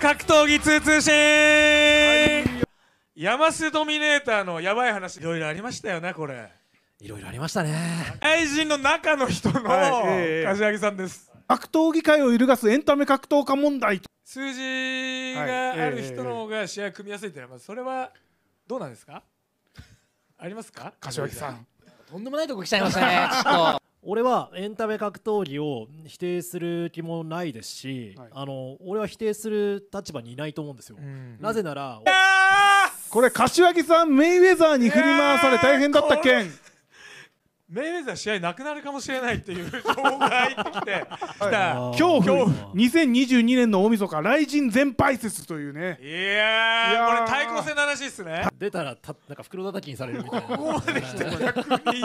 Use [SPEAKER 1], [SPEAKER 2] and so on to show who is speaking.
[SPEAKER 1] 格闘技通通信、はい、山瀬ドミネーターのやばい話いろいろありましたよねこれいろいろありましたね愛人の中の人の、はい柏木
[SPEAKER 2] さんです、格闘技界を揺るがすエンタメ格闘家問題数
[SPEAKER 3] 字
[SPEAKER 4] がある人の
[SPEAKER 5] 方が試合組みやすいってうのそれはどうなんですかありますか柏木さんとん
[SPEAKER 4] でもないとこ来ちゃいましたねちょっと俺はエンタメ格闘技を否定する気もないですし、はい、あの俺は否定する立場にいないと思うんですよ、うん、なぜなら
[SPEAKER 2] これ柏木さんメイウェザーに
[SPEAKER 6] 振り回され大変だったけん、
[SPEAKER 3] メイウェザー試合なくなるかもしれないっていう情報が入ってきて、は
[SPEAKER 6] い、今日2022年の大晦日雷神全敗説というねいやこれ対抗戦
[SPEAKER 4] の話ですね出たらたなんか袋叩きにされるみたいなここまで来て逆に